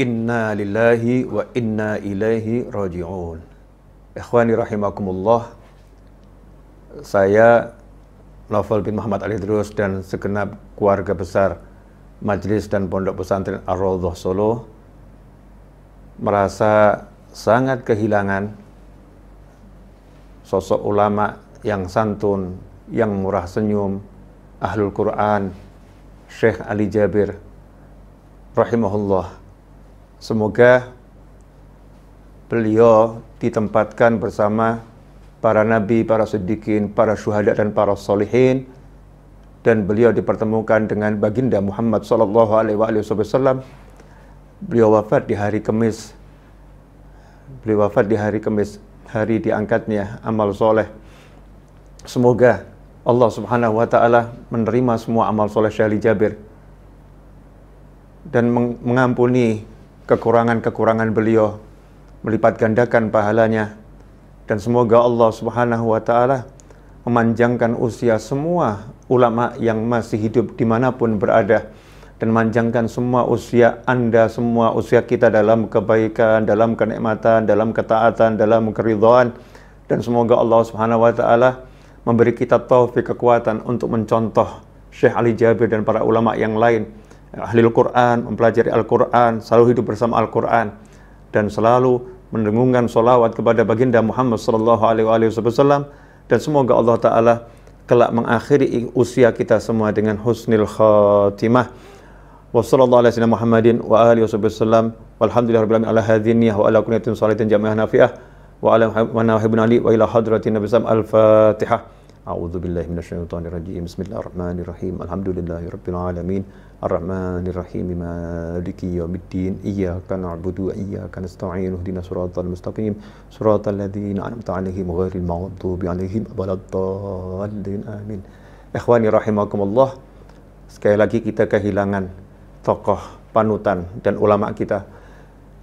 inna lillahi wa inna ilaihi raji'un. Ikhwani rahimakumullah, saya Novel bin Muhammad Ali Drus dan segenap keluarga besar Majelis dan Pondok Pesantren ar Solo merasa sangat kehilangan sosok ulama yang santun, yang murah senyum, ahlul Quran, Syekh Ali Jabir, rahimahullah Semoga beliau ditempatkan bersama para nabi, para siddiqin, para syuhada dan para solihin dan beliau dipertemukan dengan baginda Muhammad sallallahu alaihi wasallam. Beliau wafat di hari Kamis. Beliau wafat di hari Kamis, hari diangkatnya amal soleh. Semoga Allah Subhanahu wa taala menerima semua amal soleh Syahli Jabir dan mengampuni kekurangan-kekurangan beliau, melipat gandakan pahalanya, dan semoga Allah Subhanahu wa Ta'ala memanjangkan usia semua ulama yang masih hidup dimanapun berada dan manjangkan semua usia Anda, semua usia kita dalam kebaikan, dalam kenikmatan, dalam ketaatan, dalam keridhaan dan semoga Allah Subhanahu wa taala memberi kita taufik kekuatan untuk mencontoh Syekh Ali Jabir dan para ulama yang lain ahlil Quran, mempelajari Al-Quran, selalu hidup bersama Al-Quran, dan selalu mendengungkan solawat kepada baginda Muhammad Sallallahu Alaihi Wasallam dan semoga Allah Ta'ala kelak mengakhiri usia kita semua dengan husnul khatimah wassalamualaikum warahmatullahi wabarakatuh Muhammadin wa alihi wasallam walhamdulillah rabbil alamin ala wa ala nafi'ah wa ala manahibun ali wa ila hadratin al-fatihah A'udzu Bismillahirrahmanirrahim. Alhamdulillahirabbil alamin. Arrahmanirrahim. Maliki yaumiddin. Iyyaka na'budu wa iyyaka nasta'in. Ihdinas siratal mustaqim. Siratal ladzina an'amta 'alaihim ghairil maghdubi 'alaihim waladdallin. Sekali lagi kita kehilangan tokoh panutan dan ulama kita.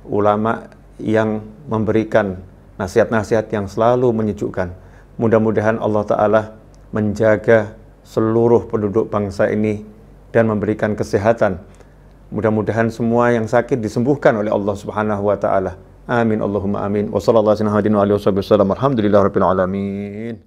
Ulama yang memberikan nasihat-nasihat yang selalu menyejukkan Mudah-mudahan Allah Ta'ala menjaga seluruh penduduk bangsa ini dan memberikan kesehatan. Mudah-mudahan semua yang sakit disembuhkan oleh Allah Subhanahu wa taala. Amin Allahumma amin. Wassallallahu alaihi wasallam. Alhamdulillahirabbil alamin.